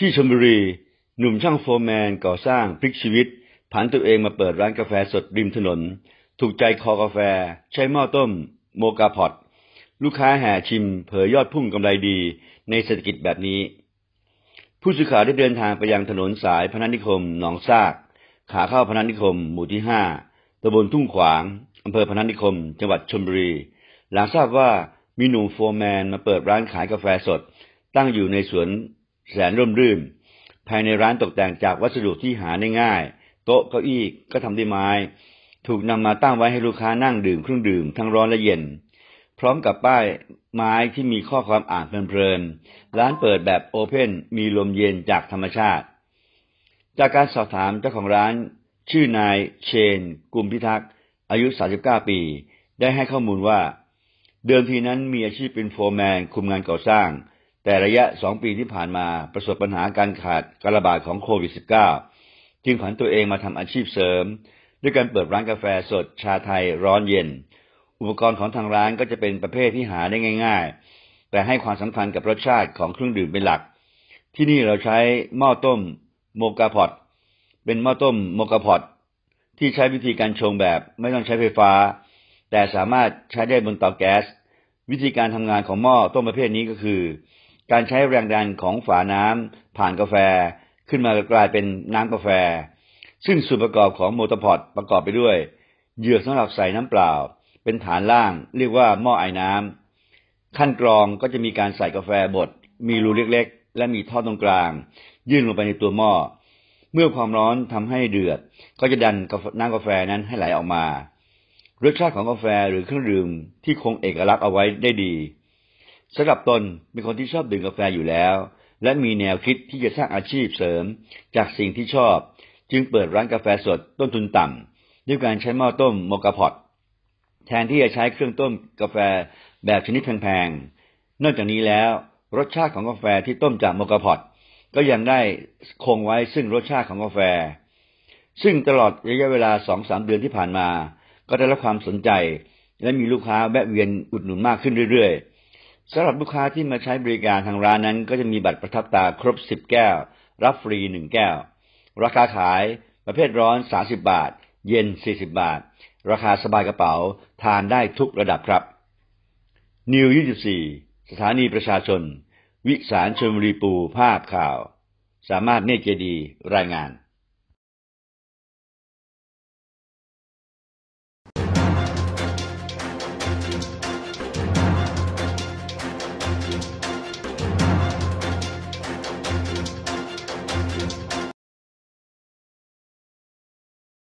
ที่ชมบุรี หนุ่มช่างโฟร์แมนก่อสร้างพลิกชีวิต ผันตัวเองมาเปิดร้านกาแฟสดริมถนน ถูกใจคอกาแฟ ใช้หม้อต้ม โมกาพอต ลูกค้าแห่ชิม เผยยอดพุ่งกำไรดีในเศรษฐกิจแบบนี้ ผู้สื่อข่าวได้เดินทางไปยังถนนสายพนัสนิคมหนองซาก ขาเข้าพนัสนิคม หมู่ที่ห้าตำบลทุ่งขวาง อำเภอพนัสนิคม จังหวัดชลบุรี หลังทราบว่ามีหนุ่มโฟร์แมนมาเปิดร้านขายกาแฟสดตั้งอยู่ในสวนแสนร่มรื่นภายในร้านตกแต่งจากวัสดุที่หาได้ง่าย โต๊ะเก้าอี้ก็ทำด้วยไม้ ถูกนำมาตั้งไว้ให้ลูกค้านั่งดื่มเครื่องดื่มทั้งร้อนและเย็น พร้อมกับป้ายไม้ที่มีข้อความอ่านเพลินๆร้านเปิดแบบโอเพนมีลมเย็นจากธรรมชาติ จากการสอบถามเจ้าของร้านชื่อนาย เชนกุมพิทักษ์ อายุ 39 ปี ได้ให้ข้อมูลว่า เดิมทีนั้นมีอาชีพเป็นโฟร์แมนคุมงานก่อสร้างแต่ระยะสองปีที่ผ่านมาประสบปัญหาการขาดการระบาดของโควิด -19 จึงผันตัวเองมาทำอาชีพเสริม ด้วยการเปิดร้านกาแฟสดชาไทยร้อนเย็น อุปกรณ์ของทางร้านก็จะเป็นประเภทที่หาได้ง่ายๆ แต่ให้ความสำคัญกับรสชาติของเครื่องดื่มเป็นหลัก ที่นี่เราใช้หม้อต้ม โมกาพอต เป็นหม้อต้มโมกาพอต ที่ใช้วิธีการชงแบบไม่ต้องใช้ไฟฟ้า แต่สามารถใช้ได้บนเตาแก๊สวิธีการทำงานของหม้อต้มประเภทนี้ก็คือการใช้แรงดันของฝาน้ำผ่านกาแฟขึ้นมากลายเป็นน้ำกาแฟ ซึ่งส่วนประกอบของโมโตพอตประกอบไปด้วย เหยือกสำหรับใส่น้ำเปล่า เป็นฐานล่าง เรียกว่าหม้อไอ้น้ำขั้นกรองก็จะมีการใส่กาแฟบดมีรูเล็กๆ และมีท่อตรงกลาง ยื่นลงไปในตัวหม้อ เมื่อความร้อนทำให้เดือด ก็จะดันน้ำกาแฟนั้นให้ไหลออกมา รสชาติของกาแฟหรือเครื่องดื่มที่คงเอกลักษณ์เอาไว้ได้ดีสำหรับตนเป็นคนที่ชอบดื่มกาแฟอยู่แล้ว และมีแนวคิดที่จะสร้างอาชีพเสริม จากสิ่งที่ชอบ จึงเปิดร้านกาแฟสดต้นทุนต่ำด้วยการใช้หม้อต้มโมกาพอตแทนที่จะใช้เครื่องต้มกาแฟแบบชนิดแพงๆนอกจากนี้แล้ว รสชาติของกาแฟที่ต้มจากโมกาพอตก็ยังได้คงไว้ซึ่งรสชาติของกาแฟ ซึ่งตลอดระยะเวลาสองสามเดือนที่ผ่านมา ก็ได้รับความสนใจ และมีลูกค้าแวะเวียนอุดหนุนมากขึ้นเรื่อยๆสำหรับลูกค้าที่มาใช้บริการทางร้านนั้นก็จะมีบัตรประทับตาครบสิบแก้ว รับฟรีหนึ่งแก้ว ราคาขาย ประเภทร้อนสาสิบาท เย็นสี่สิบาท ราคาสบายกระเป๋าทานได้ทุกระดับครับ นิวยี่สิบสี่สถานีประชาชน วิสารชนบุรีปูภาพข่าว สามารถเนตเจดีรายงาน